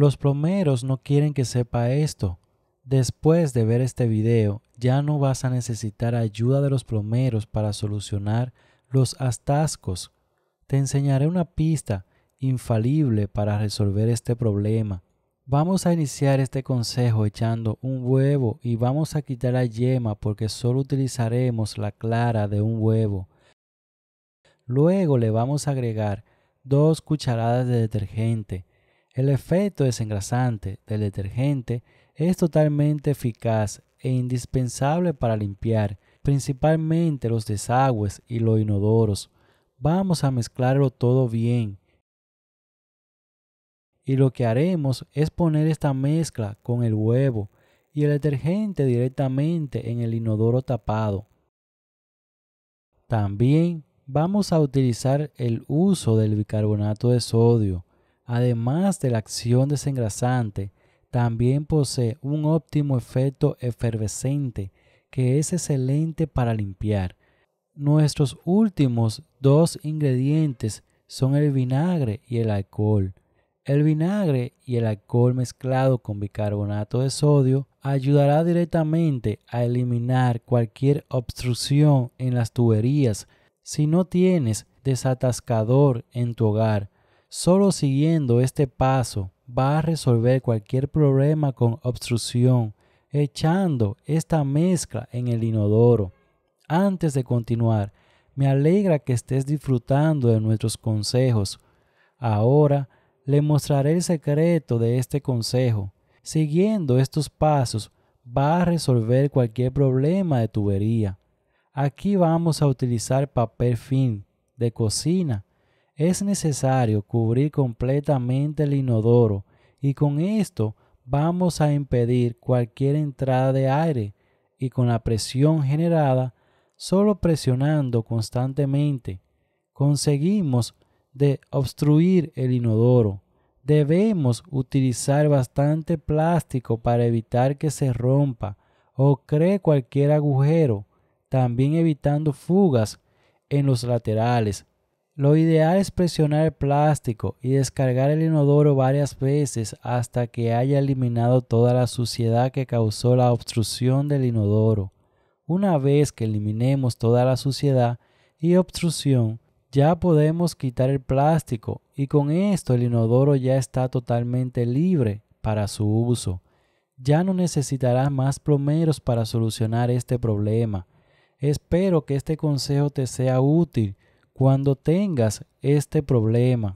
Los plomeros no quieren que sepa esto. Después de ver este video, ya no vas a necesitar ayuda de los plomeros para solucionar los atascos. Te enseñaré una pista infalible para resolver este problema. Vamos a iniciar este consejo echando un huevo y vamos a quitar la yema porque solo utilizaremos la clara de un huevo. Luego le vamos a agregar dos cucharadas de detergente el efecto desengrasante del detergente es totalmente eficaz e indispensable para limpiar principalmente los desagües y los inodoros. Vamos a mezclarlo todo bien. Y lo que haremos es poner esta mezcla con el huevo y el detergente directamente en el inodoro tapado. También vamos a utilizar el uso del bicarbonato de sodio además de la acción desengrasante, también posee un óptimo efecto efervescente que es excelente para limpiar. Nuestros últimos dos ingredientes son el vinagre y el alcohol. El vinagre y el alcohol mezclado con bicarbonato de sodio ayudará directamente a eliminar cualquier obstrucción en las tuberías. Si no tienes desatascador en tu hogar, Solo siguiendo este paso va a resolver cualquier problema con obstrucción, echando esta mezcla en el inodoro. Antes de continuar, me alegra que estés disfrutando de nuestros consejos. Ahora le mostraré el secreto de este consejo. Siguiendo estos pasos, va a resolver cualquier problema de tubería. Aquí vamos a utilizar papel fin de cocina es necesario cubrir completamente el inodoro y con esto vamos a impedir cualquier entrada de aire y con la presión generada solo presionando constantemente conseguimos de obstruir el inodoro. Debemos utilizar bastante plástico para evitar que se rompa o cree cualquier agujero, también evitando fugas en los laterales lo ideal es presionar el plástico y descargar el inodoro varias veces hasta que haya eliminado toda la suciedad que causó la obstrucción del inodoro. Una vez que eliminemos toda la suciedad y obstrucción, ya podemos quitar el plástico y con esto el inodoro ya está totalmente libre para su uso. Ya no necesitarás más plomeros para solucionar este problema. Espero que este consejo te sea útil cuando tengas este problema